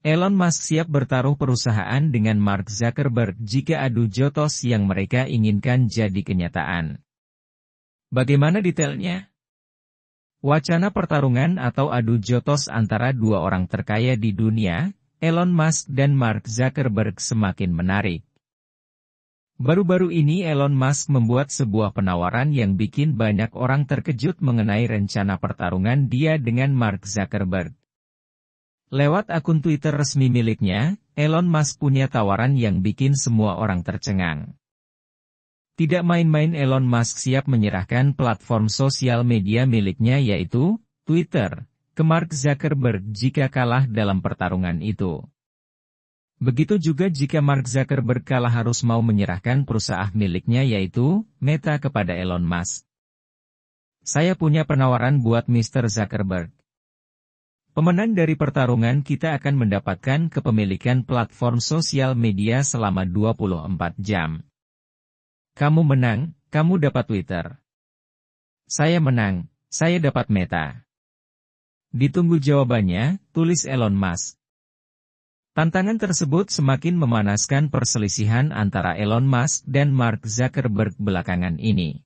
Elon Musk siap bertaruh perusahaan dengan Mark Zuckerberg jika adu jotos yang mereka inginkan jadi kenyataan. Bagaimana detailnya? Wacana pertarungan atau adu jotos antara dua orang terkaya di dunia, Elon Musk dan Mark Zuckerberg semakin menarik. Baru-baru ini Elon Musk membuat sebuah penawaran yang bikin banyak orang terkejut mengenai rencana pertarungan dia dengan Mark Zuckerberg. Lewat akun Twitter resmi miliknya, Elon Musk punya tawaran yang bikin semua orang tercengang. Tidak main-main Elon Musk siap menyerahkan platform sosial media miliknya yaitu, Twitter, ke Mark Zuckerberg jika kalah dalam pertarungan itu. Begitu juga jika Mark Zuckerberg kalah harus mau menyerahkan perusahaan miliknya yaitu, Meta kepada Elon Musk. Saya punya penawaran buat Mr. Zuckerberg. Pemenang dari pertarungan kita akan mendapatkan kepemilikan platform sosial media selama 24 jam. Kamu menang, kamu dapat Twitter. Saya menang, saya dapat Meta. Ditunggu jawabannya, tulis Elon Musk. Tantangan tersebut semakin memanaskan perselisihan antara Elon Musk dan Mark Zuckerberg belakangan ini.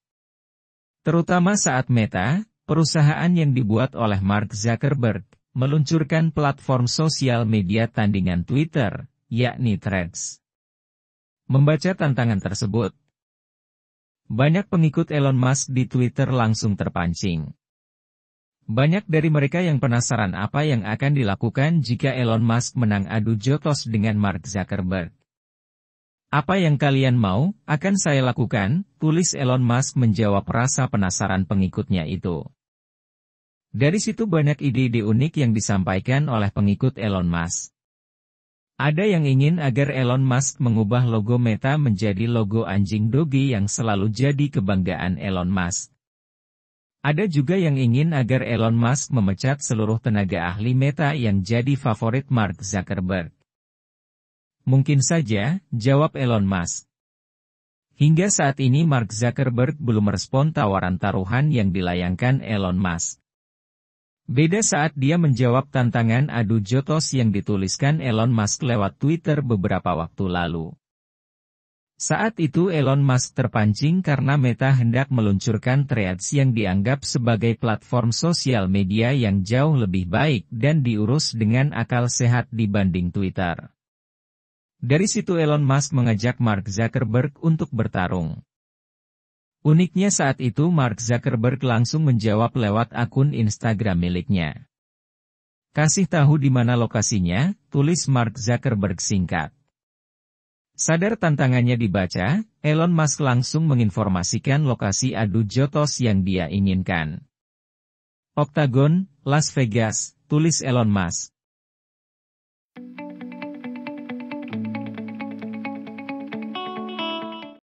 Terutama saat Meta, perusahaan yang dibuat oleh Mark Zuckerberg, meluncurkan platform sosial media tandingan Twitter, yakni Threads. Membaca tantangan tersebut, banyak pengikut Elon Musk di Twitter langsung terpancing. Banyak dari mereka yang penasaran apa yang akan dilakukan jika Elon Musk menang adu jotos dengan Mark Zuckerberg. Apa yang kalian mau, akan saya lakukan, tulis Elon Musk menjawab rasa penasaran pengikutnya itu. Dari situ banyak ide-ide unik yang disampaikan oleh pengikut Elon Musk. Ada yang ingin agar Elon Musk mengubah logo Meta menjadi logo anjing Doge yang selalu jadi kebanggaan Elon Musk. Ada juga yang ingin agar Elon Musk memecat seluruh tenaga ahli Meta yang jadi favorit Mark Zuckerberg. Mungkin saja, jawab Elon Musk. Hingga saat ini Mark Zuckerberg belum merespon tawaran taruhan yang dilayangkan Elon Musk. Beda saat dia menjawab tantangan adu jotos yang dituliskan Elon Musk lewat Twitter beberapa waktu lalu. Saat itu Elon Musk terpancing karena Meta hendak meluncurkan Threads yang dianggap sebagai platform sosial media yang jauh lebih baik dan diurus dengan akal sehat dibanding Twitter. Dari situ Elon Musk mengajak Mark Zuckerberg untuk bertarung. Uniknya saat itu Mark Zuckerberg langsung menjawab lewat akun Instagram miliknya. Kasih tahu di mana lokasinya, tulis Mark Zuckerberg singkat. Sadar tantangannya dibaca, Elon Musk langsung menginformasikan lokasi adu jotos yang dia inginkan. Oktagon, Las Vegas, tulis Elon Musk.